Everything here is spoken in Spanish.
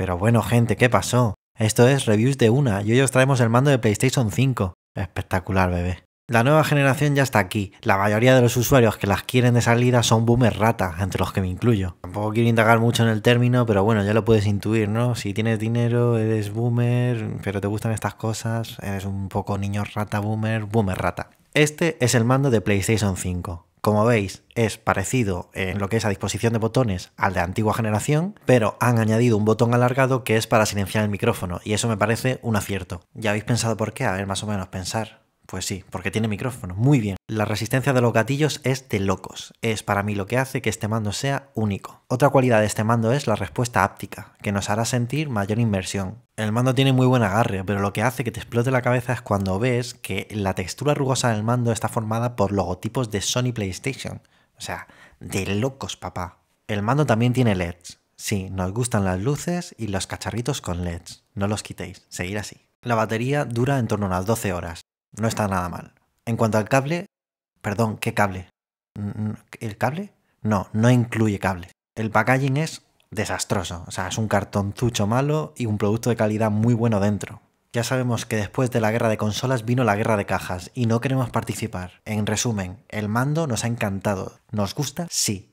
Pero bueno, gente, ¿qué pasó? Esto es Reviews de una y hoy os traemos el mando de PlayStation 5. Espectacular, bebé. La nueva generación ya está aquí. La mayoría de los usuarios que las quieren de salida son boomer rata, entre los que me incluyo. Tampoco quiero indagar mucho en el término, pero bueno, ya lo puedes intuir, ¿no? Si tienes dinero, eres boomer, pero te gustan estas cosas, eres un poco niño rata boomer, boomer rata. Este es el mando de PlayStation 5. Como veis, es parecido en lo que es a disposición de botones al de antigua generación, pero han añadido un botón alargado que es para silenciar el micrófono, y eso me parece un acierto. ¿Ya habéis pensado por qué? A ver, más o menos pensar. Pues sí, porque tiene micrófono, muy bien. La resistencia de los gatillos es de locos, es para mí lo que hace que este mando sea único. Otra cualidad de este mando es la respuesta áptica, que nos hará sentir mayor inversión. El mando tiene muy buen agarre, pero lo que hace que te explote la cabeza es cuando ves que la textura rugosa del mando está formada por logotipos de Sony PlayStation. O sea, de locos, papá. El mando también tiene LEDs. Sí, nos gustan las luces y los cacharritos con LEDs. No los quitéis, seguir así. La batería dura en torno a unas 12 horas, no está nada mal. En cuanto al cable, perdón, ¿qué cable? ¿El cable? No, no incluye cable. El packaging es desastroso. O sea, es un cartonzucho malo y un producto de calidad muy bueno dentro. Ya sabemos que después de la guerra de consolas vino la guerra de cajas y no queremos participar. En resumen, el mando nos ha encantado. ¿Nos gusta? Sí.